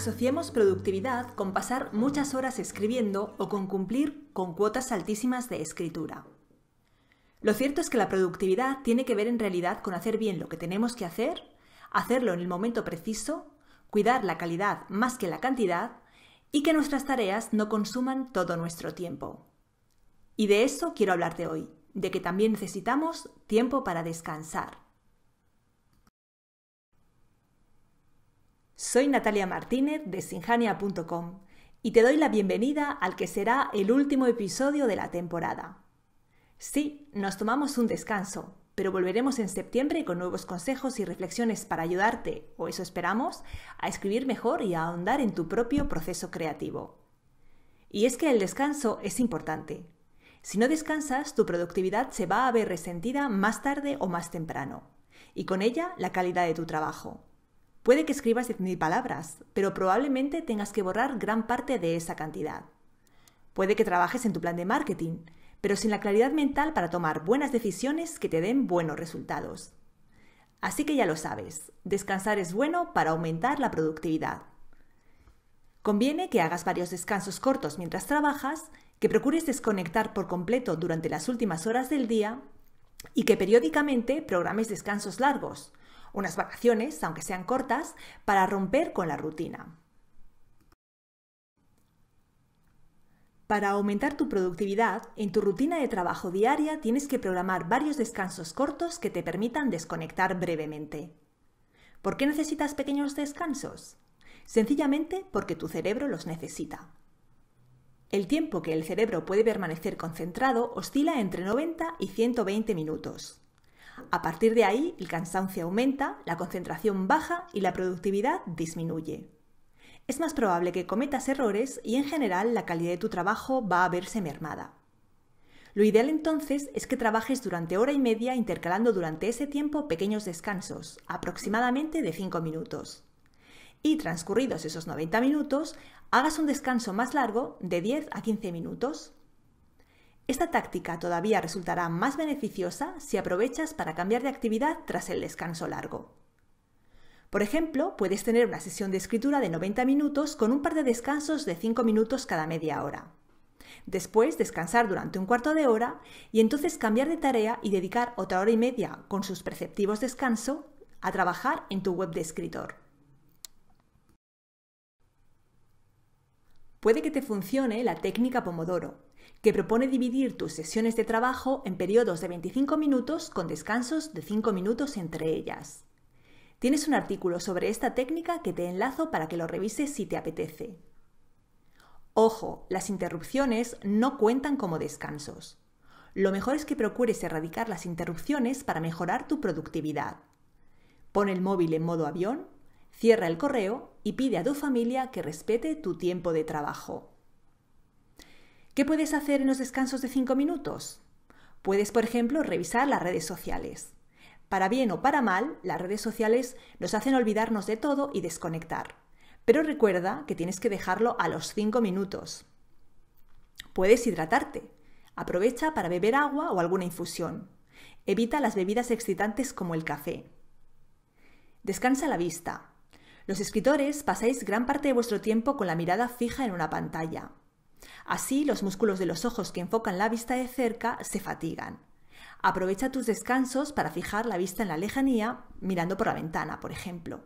Asociamos productividad con pasar muchas horas escribiendo o con cumplir con cuotas altísimas de escritura. Lo cierto es que la productividad tiene que ver en realidad con hacer bien lo que tenemos que hacer, hacerlo en el momento preciso, cuidar la calidad más que la cantidad y que nuestras tareas no consuman todo nuestro tiempo. Y de eso quiero hablarte hoy, de que también necesitamos tiempo para descansar. Soy Natalia Martínez de sinjania.com y te doy la bienvenida al que será el último episodio de la temporada. Sí, nos tomamos un descanso, pero volveremos en septiembre con nuevos consejos y reflexiones para ayudarte, o eso esperamos, a escribir mejor y a ahondar en tu propio proceso creativo. Y es que el descanso es importante. Si no descansas, tu productividad se va a ver resentida más tarde o más temprano, y con ella la calidad de tu trabajo. Puede que escribas 10.000 palabras, pero probablemente tengas que borrar gran parte de esa cantidad. Puede que trabajes en tu plan de marketing, pero sin la claridad mental para tomar buenas decisiones que te den buenos resultados. Así que ya lo sabes, descansar es bueno para aumentar la productividad. Conviene que hagas varios descansos cortos mientras trabajas, que procures desconectar por completo durante las últimas horas del día y que periódicamente programes descansos largos, unas vacaciones, aunque sean cortas, para romper con la rutina. Para aumentar tu productividad, en tu rutina de trabajo diaria tienes que programar varios descansos cortos que te permitan desconectar brevemente. ¿Por qué necesitas pequeños descansos? Sencillamente porque tu cerebro los necesita. El tiempo que el cerebro puede permanecer concentrado oscila entre 90 y 120 minutos. A partir de ahí, el cansancio aumenta, la concentración baja y la productividad disminuye. Es más probable que cometas errores y en general la calidad de tu trabajo va a verse mermada. Lo ideal entonces es que trabajes durante hora y media intercalando durante ese tiempo pequeños descansos, aproximadamente de 5 minutos. Y transcurridos esos 90 minutos, hagas un descanso más largo de 10 a 15 minutos, esta táctica todavía resultará más beneficiosa si aprovechas para cambiar de actividad tras el descanso largo. Por ejemplo, puedes tener una sesión de escritura de 90 minutos con un par de descansos de 5 minutos cada media hora. Después, descansar durante un cuarto de hora y entonces cambiar de tarea y dedicar otra hora y media con sus perceptivos descanso a trabajar en tu web de escritor. Puede que te funcione la técnica Pomodoro, que propone dividir tus sesiones de trabajo en periodos de 25 minutos con descansos de 5 minutos entre ellas. Tienes un artículo sobre esta técnica que te enlazo para que lo revises si te apetece. Ojo, las interrupciones no cuentan como descansos. Lo mejor es que procures erradicar las interrupciones para mejorar tu productividad. Pon el móvil en modo avión Cierra el correo y pide a tu familia que respete tu tiempo de trabajo. ¿Qué puedes hacer en los descansos de 5 minutos? Puedes, por ejemplo, revisar las redes sociales. Para bien o para mal, las redes sociales nos hacen olvidarnos de todo y desconectar. Pero recuerda que tienes que dejarlo a los 5 minutos. Puedes hidratarte. Aprovecha para beber agua o alguna infusión. Evita las bebidas excitantes como el café. Descansa la vista. Los escritores pasáis gran parte de vuestro tiempo con la mirada fija en una pantalla. Así, los músculos de los ojos que enfocan la vista de cerca se fatigan. Aprovecha tus descansos para fijar la vista en la lejanía, mirando por la ventana, por ejemplo.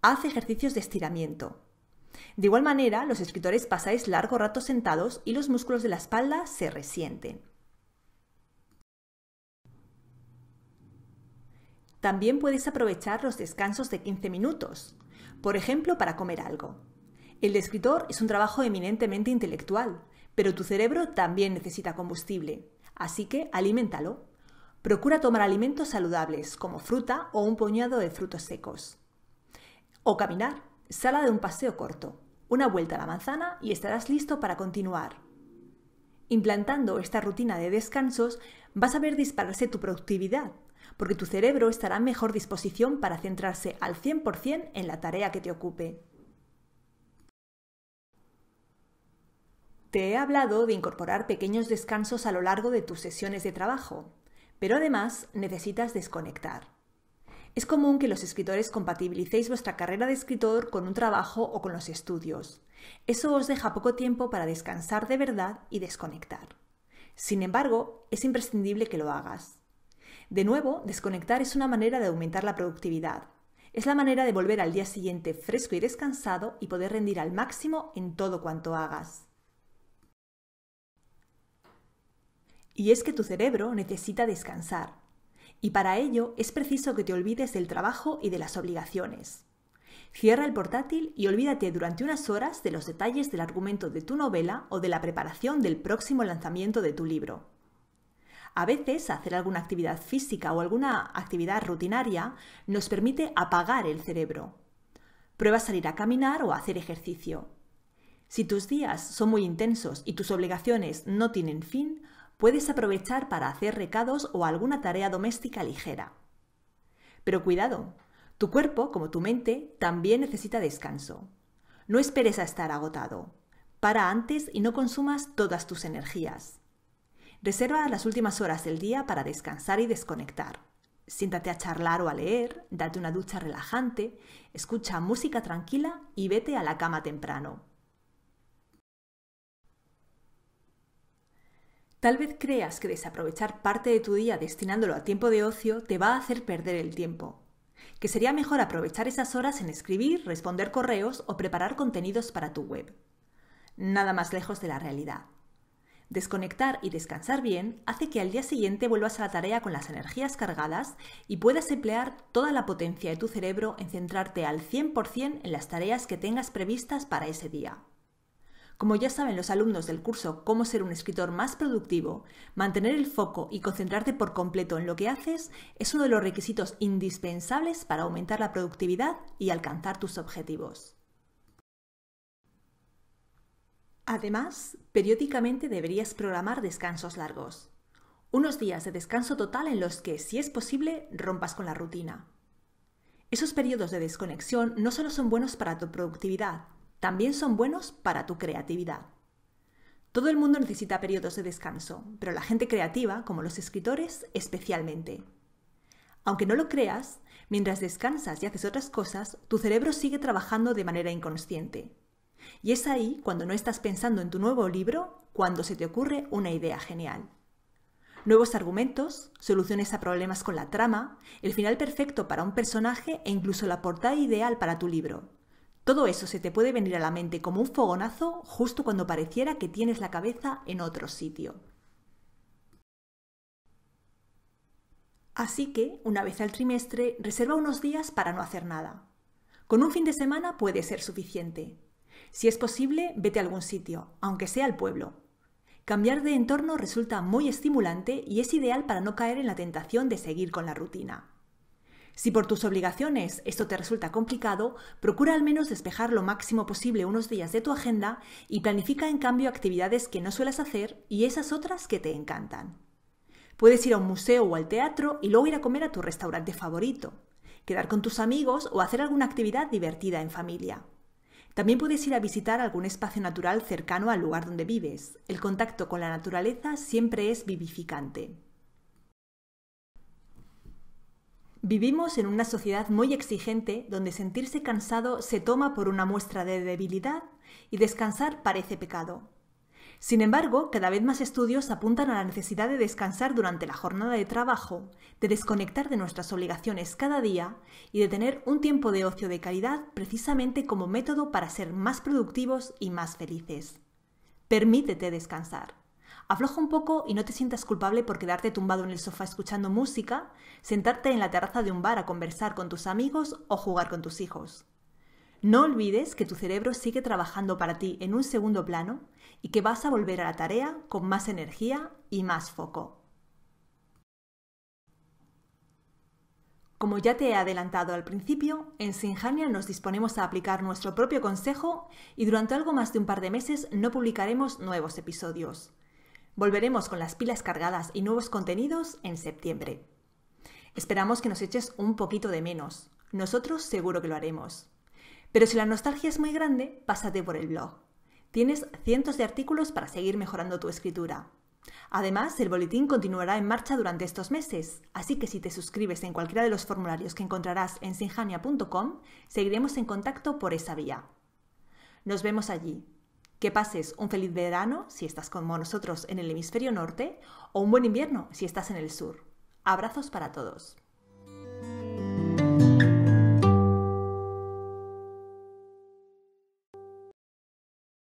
Haz ejercicios de estiramiento. De igual manera, los escritores pasáis largo rato sentados y los músculos de la espalda se resienten. También puedes aprovechar los descansos de 15 minutos, por ejemplo, para comer algo. El descritor escritor es un trabajo eminentemente intelectual, pero tu cerebro también necesita combustible, así que aliméntalo. Procura tomar alimentos saludables, como fruta o un puñado de frutos secos. O caminar, sala de un paseo corto, una vuelta a la manzana y estarás listo para continuar. Implantando esta rutina de descansos, vas a ver dispararse tu productividad porque tu cerebro estará en mejor disposición para centrarse al 100% en la tarea que te ocupe. Te he hablado de incorporar pequeños descansos a lo largo de tus sesiones de trabajo, pero además necesitas desconectar. Es común que los escritores compatibilicéis vuestra carrera de escritor con un trabajo o con los estudios. Eso os deja poco tiempo para descansar de verdad y desconectar. Sin embargo, es imprescindible que lo hagas. De nuevo, desconectar es una manera de aumentar la productividad. Es la manera de volver al día siguiente fresco y descansado y poder rendir al máximo en todo cuanto hagas. Y es que tu cerebro necesita descansar. Y para ello es preciso que te olvides del trabajo y de las obligaciones. Cierra el portátil y olvídate durante unas horas de los detalles del argumento de tu novela o de la preparación del próximo lanzamiento de tu libro. A veces hacer alguna actividad física o alguna actividad rutinaria nos permite apagar el cerebro. Prueba salir a caminar o hacer ejercicio. Si tus días son muy intensos y tus obligaciones no tienen fin, puedes aprovechar para hacer recados o alguna tarea doméstica ligera. Pero cuidado, tu cuerpo, como tu mente, también necesita descanso. No esperes a estar agotado. Para antes y no consumas todas tus energías. Reserva las últimas horas del día para descansar y desconectar. Siéntate a charlar o a leer, date una ducha relajante, escucha música tranquila y vete a la cama temprano. Tal vez creas que desaprovechar parte de tu día destinándolo a tiempo de ocio te va a hacer perder el tiempo, que sería mejor aprovechar esas horas en escribir, responder correos o preparar contenidos para tu web. Nada más lejos de la realidad. Desconectar y descansar bien hace que al día siguiente vuelvas a la tarea con las energías cargadas y puedas emplear toda la potencia de tu cerebro en centrarte al 100% en las tareas que tengas previstas para ese día. Como ya saben los alumnos del curso Cómo ser un escritor más productivo, mantener el foco y concentrarte por completo en lo que haces es uno de los requisitos indispensables para aumentar la productividad y alcanzar tus objetivos. Además, periódicamente deberías programar descansos largos. Unos días de descanso total en los que, si es posible, rompas con la rutina. Esos periodos de desconexión no solo son buenos para tu productividad, también son buenos para tu creatividad. Todo el mundo necesita periodos de descanso, pero la gente creativa, como los escritores, especialmente. Aunque no lo creas, mientras descansas y haces otras cosas, tu cerebro sigue trabajando de manera inconsciente. Y es ahí, cuando no estás pensando en tu nuevo libro, cuando se te ocurre una idea genial. Nuevos argumentos, soluciones a problemas con la trama, el final perfecto para un personaje e incluso la portada ideal para tu libro. Todo eso se te puede venir a la mente como un fogonazo justo cuando pareciera que tienes la cabeza en otro sitio. Así que, una vez al trimestre, reserva unos días para no hacer nada. Con un fin de semana puede ser suficiente. Si es posible, vete a algún sitio, aunque sea al pueblo. Cambiar de entorno resulta muy estimulante y es ideal para no caer en la tentación de seguir con la rutina. Si por tus obligaciones esto te resulta complicado, procura al menos despejar lo máximo posible unos días de tu agenda y planifica en cambio actividades que no suelas hacer y esas otras que te encantan. Puedes ir a un museo o al teatro y luego ir a comer a tu restaurante favorito, quedar con tus amigos o hacer alguna actividad divertida en familia. También puedes ir a visitar algún espacio natural cercano al lugar donde vives. El contacto con la naturaleza siempre es vivificante. Vivimos en una sociedad muy exigente donde sentirse cansado se toma por una muestra de debilidad y descansar parece pecado. Sin embargo, cada vez más estudios apuntan a la necesidad de descansar durante la jornada de trabajo, de desconectar de nuestras obligaciones cada día y de tener un tiempo de ocio de calidad precisamente como método para ser más productivos y más felices. Permítete descansar. Afloja un poco y no te sientas culpable por quedarte tumbado en el sofá escuchando música, sentarte en la terraza de un bar a conversar con tus amigos o jugar con tus hijos. No olvides que tu cerebro sigue trabajando para ti en un segundo plano y que vas a volver a la tarea con más energía y más foco. Como ya te he adelantado al principio, en Sinjania nos disponemos a aplicar nuestro propio consejo y durante algo más de un par de meses no publicaremos nuevos episodios. Volveremos con las pilas cargadas y nuevos contenidos en septiembre. Esperamos que nos eches un poquito de menos. Nosotros seguro que lo haremos. Pero si la nostalgia es muy grande, pásate por el blog. Tienes cientos de artículos para seguir mejorando tu escritura. Además, el boletín continuará en marcha durante estos meses, así que si te suscribes en cualquiera de los formularios que encontrarás en sinjania.com, seguiremos en contacto por esa vía. Nos vemos allí. Que pases un feliz verano si estás como nosotros en el hemisferio norte o un buen invierno si estás en el sur. Abrazos para todos.